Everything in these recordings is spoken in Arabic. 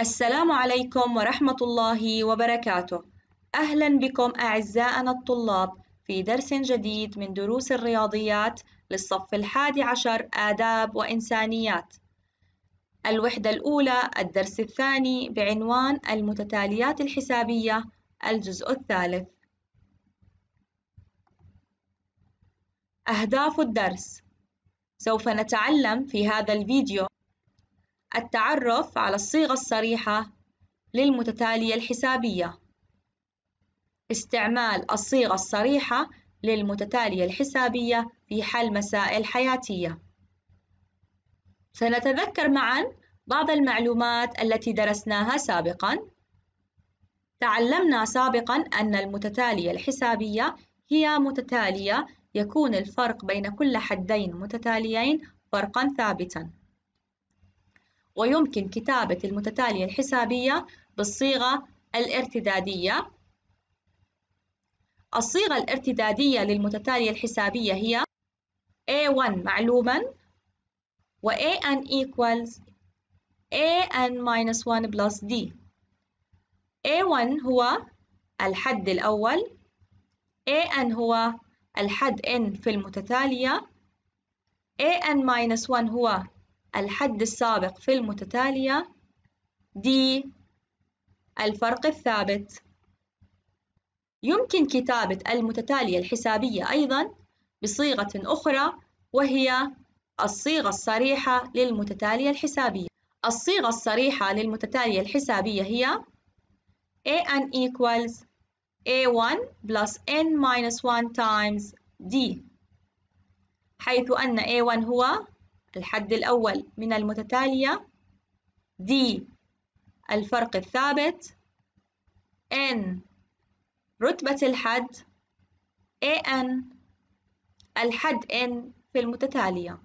السلام عليكم ورحمة الله وبركاته أهلا بكم أعزائنا الطلاب في درس جديد من دروس الرياضيات للصف الحادي عشر آداب وإنسانيات الوحدة الأولى الدرس الثاني بعنوان المتتاليات الحسابية الجزء الثالث أهداف الدرس سوف نتعلم في هذا الفيديو التعرف على الصيغة الصريحة للمتتالية الحسابية استعمال الصيغة الصريحة للمتتالية الحسابية في حل مسائل حياتية سنتذكر معا بعض المعلومات التي درسناها سابقا تعلمنا سابقا أن المتتالية الحسابية هي متتالية يكون الفرق بين كل حدين متتاليين فرقا ثابتا ويمكن كتابة المتتالية الحسابية بالصيغة الارتدادية الصيغة الارتدادية للمتتالية الحسابية هي A1 معلوما و AN equals AN minus 1 plus D A1 هو الحد الأول AN هو الحد N في المتتالية AN minus 1 هو الحد السابق في المتتالية D الفرق الثابت يمكن كتابة المتتالية الحسابية أيضا بصيغة أخرى وهي الصيغة الصريحة للمتتالية الحسابية الصيغة الصريحة للمتتالية الحسابية هي an equals a1 plus n minus 1 times d حيث أن a1 هو الحد الأول من المتتالية D الفرق الثابت N رتبة الحد AN الحد N في المتتالية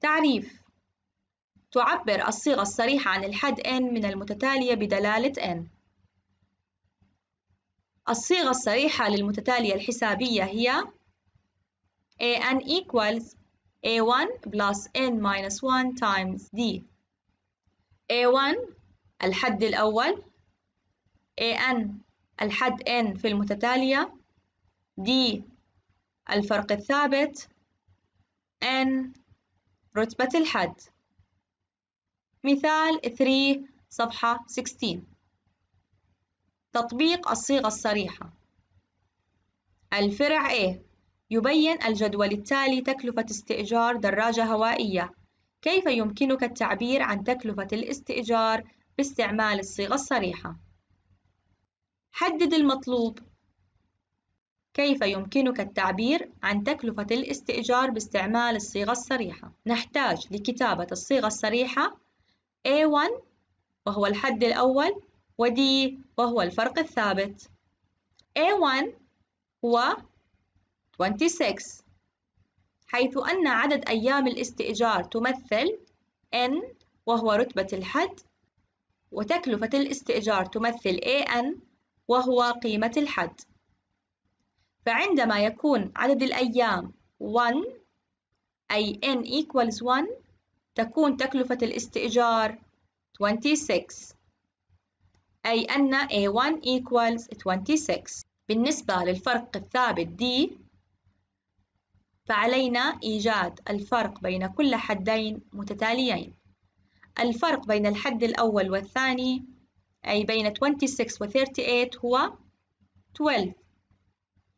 تعريف تعبر الصيغة الصريحة عن الحد N من المتتالية بدلالة N الصيغة الصريحة للمتتالية الحسابية هي n equals a1 plus n minus 1 times d a1 الحد الأول an الحد n في المتتالية d الفرق الثابت n رتبة الحد مثال 3 صفحة 16 تطبيق الصيغة الصريحة الفرع A يبين الجدول التالي تكلفة استئجار دراجة هوائية كيف يمكنك التعبير عن تكلفة الاستئجار باستعمال الصيغة الصريحة حدد المطلوب كيف يمكنك التعبير عن تكلفة الاستئجار باستعمال الصيغة الصريحة؟ نحتاج لكتابة الصيغة الصريحة A1 وهو الحد الأول و D وهو الفرق الثابت. A1 هو 26 حيث أن عدد أيام الاستئجار تمثل N وهو رتبة الحد وتكلفة الاستئجار تمثل AN وهو قيمة الحد فعندما يكون عدد الأيام 1 أي N equals 1 تكون تكلفة الاستئجار 26 أي أن A1 equals 26 بالنسبة للفرق الثابت D فعلينا إيجاد الفرق بين كل حدين متتاليين الفرق بين الحد الأول والثاني أي بين 26 و 38 هو 12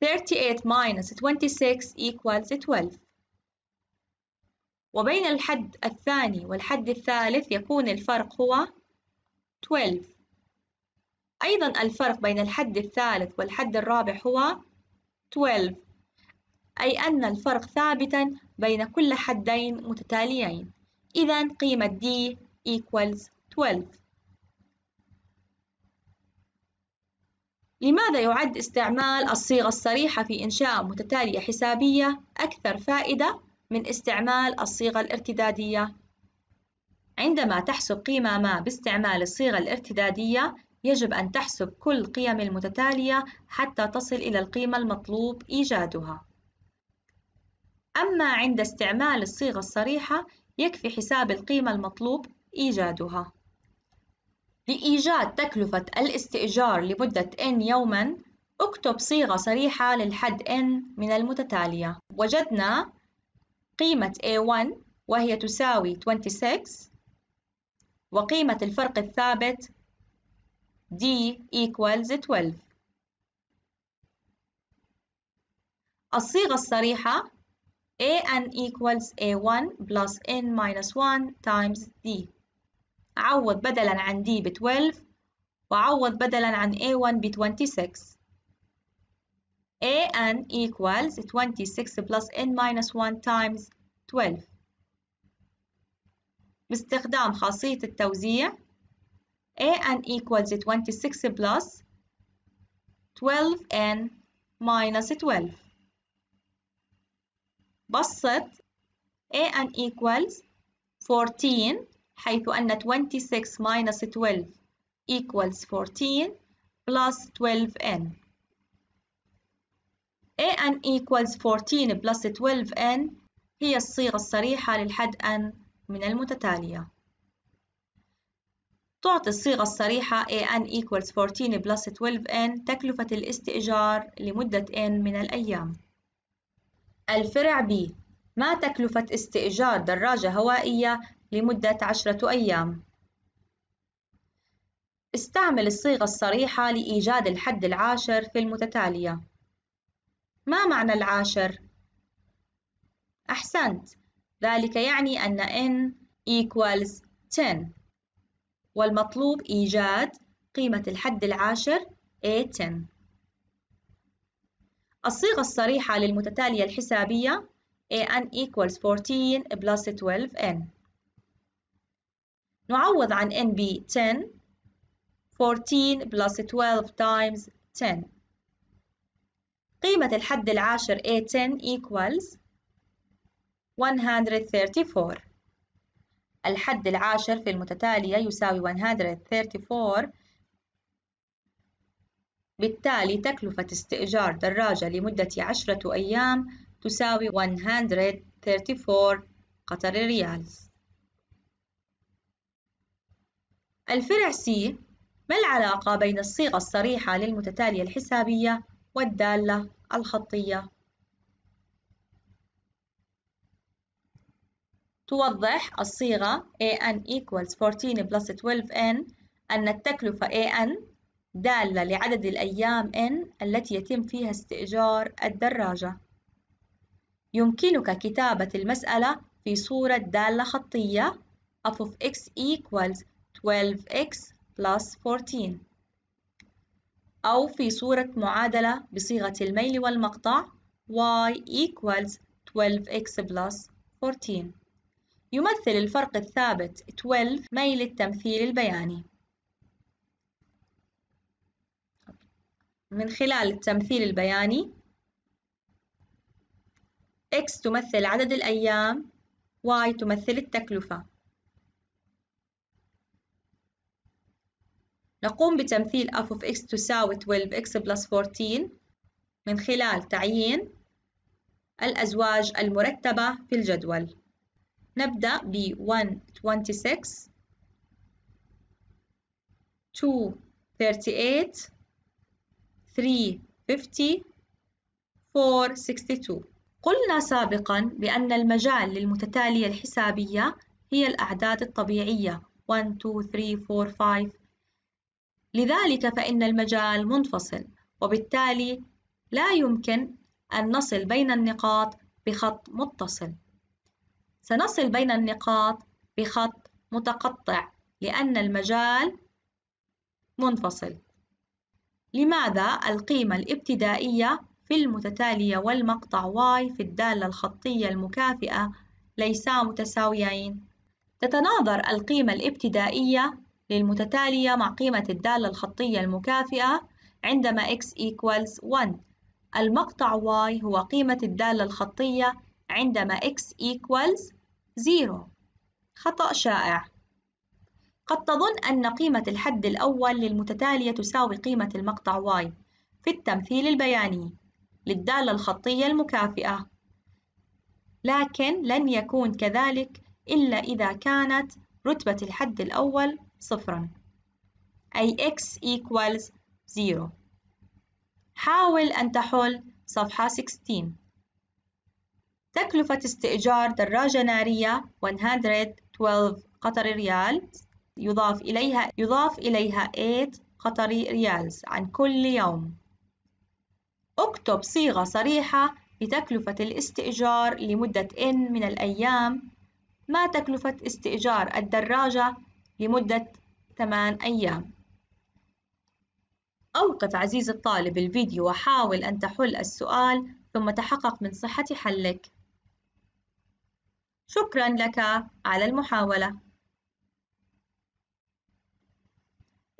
38 minus 26 equals 12 وبين الحد الثاني والحد الثالث يكون الفرق هو 12 أيضا الفرق بين الحد الثالث والحد الرابع هو 12 أي أن الفرق ثابتا بين كل حدين متتاليين إذا قيمة D equals 12 لماذا يعد استعمال الصيغة الصريحة في إنشاء متتالية حسابية أكثر فائدة من استعمال الصيغة الارتدادية؟ عندما تحسب قيمة ما باستعمال الصيغة الارتدادية يجب أن تحسب كل قيم المتتالية حتى تصل إلى القيمة المطلوب إيجادها أما عند استعمال الصيغة الصريحة يكفي حساب القيمة المطلوب إيجادها لإيجاد تكلفة الاستئجار لمدة n يوماً اكتب صيغة صريحة للحد n من المتتالية وجدنا قيمة A1 وهي تساوي 26 وقيمة الفرق الثابت D equals 12 الصيغة الصريحة an equals a1 plus n minus 1 times d عوض بدلا عن d ب 12 وعوض بدلا عن a1 ب 26 an equals 26 plus n minus 1 times 12 باستخدام خاصية التوزيع an equals 26 plus 12n minus 12 بسط a n equals 14 حيث أن 26 minus 12 equals 14 plus 12n a n equals 14 plus 12n هي الصيغة الصريحة للحد n من المتتالية تعطي الصيغة الصريحة an equals 14 plus 12n تكلفة الاستئجار لمدة n من الأيام الفرع B ما تكلفة استئجار دراجة هوائية لمدة عشرة أيام؟ استعمل الصيغة الصريحة لإيجاد الحد العاشر في المتتالية ما معنى العاشر؟ أحسنت ذلك يعني أن n equals 10 والمطلوب إيجاد قيمة الحد العاشر A10 الصيغة الصريحة للمتتالية الحسابية an equals 14 plus 12n نعوض عن n ب 10 14 plus 12 times 10 قيمة الحد العاشر A10 equals 134 الحد العاشر في المتتالية يساوي 134 بالتالي تكلفة استئجار دراجة لمدة عشرة أيام تساوي 134 قطر ريال الفرع سي ما العلاقة بين الصيغة الصريحة للمتتالية الحسابية والدالة الخطية؟ توضح الصيغة AN equals 14 plus 12N أن التكلفة AN دالة لعدد الأيام N التي يتم فيها استئجار الدراجة يمكنك كتابة المسألة في صورة دالة خطية f of x equals 12x plus 14 أو في صورة معادلة بصيغة الميل والمقطع y equals 12x plus 14 يمثل الفرق الثابت 12 ميل التمثيل البياني من خلال التمثيل البياني X تمثل عدد الأيام Y تمثل التكلفة نقوم بتمثيل f of x تساوي 12x plus 14 من خلال تعيين الأزواج المرتبة في الجدول نبدأ ب 126 238 350 قلنا سابقا بأن المجال للمتتالية الحسابية هي الأعداد الطبيعية 1 2 3 4 5 لذلك فإن المجال منفصل وبالتالي لا يمكن أن نصل بين النقاط بخط متصل سنصل بين النقاط بخط متقطع لأن المجال منفصل لماذا القيمة الابتدائية في المتتالية والمقطع y في الدالة الخطية المكافئة ليسا متساويين؟ تتناظر القيمة الابتدائية للمتتالية مع قيمة الدالة الخطية المكافئة عندما x equals 1 المقطع y هو قيمة الدالة الخطية عندما x equals 0 خطأ شائع قد تظن أن قيمة الحد الأول للمتتالية تساوي قيمة المقطع y في التمثيل البياني للدالة الخطية المكافئة لكن لن يكون كذلك إلا إذا كانت رتبة الحد الأول صفرا أي x equals 0 حاول أن تحل صفحة 16 تكلفة استئجار دراجة نارية 112 قطر ريال يضاف إليها يضاف إليها 8 قطري ريالز عن كل يوم اكتب صيغة صريحة لتكلفة الاستئجار لمدة N من الأيام ما تكلفة استئجار الدراجة لمدة 8 أيام أوقف عزيز الطالب الفيديو وحاول أن تحل السؤال ثم تحقق من صحة حلك شكرا لك على المحاولة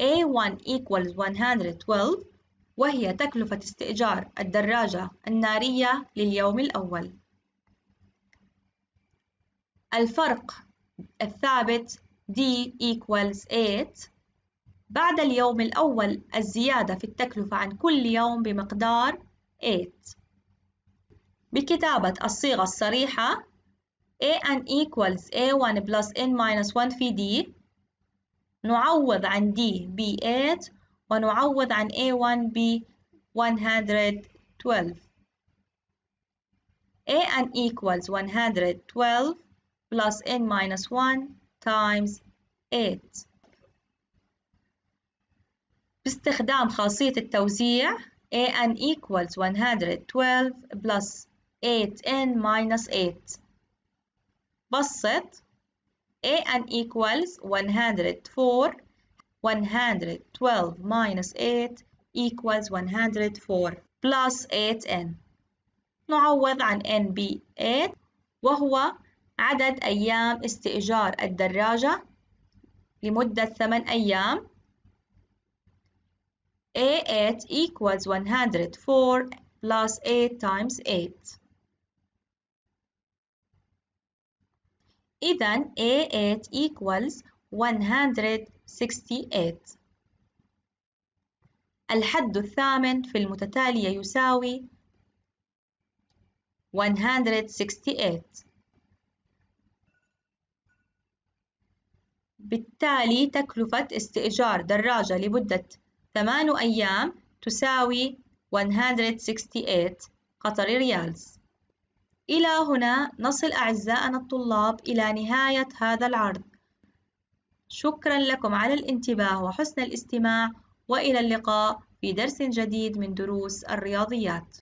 A1 equals 112 وهي تكلفة استئجار الدراجة النارية لليوم الأول الفرق الثابت D equals 8 بعد اليوم الأول الزيادة في التكلفة عن كل يوم بمقدار 8 بكتابة الصيغة الصريحة AN equals A1 plus N minus 1 في D نعوض عن D ب 8 ونعوض عن A1 ب 112 A and equals 112 plus N minus 1 times 8 باستخدام خاصية التوزيع A and equals 112 plus 8N minus 8 بسط a and equals 104 112 minus 8 equals 104 plus 8n نعوض عن n ب 8 وهو عدد أيام استئجار الدراجة لمدة 8 أيام A8 equals 104 plus 8 times 8 إذا A8 equals 168 الحد الثامن في المتتالية يساوي 168 بالتالي تكلفة استئجار دراجة لمدة 8 أيام تساوي 168 قطر ريالز إلى هنا نصل أعزائنا الطلاب إلى نهاية هذا العرض شكرا لكم على الانتباه وحسن الاستماع وإلى اللقاء في درس جديد من دروس الرياضيات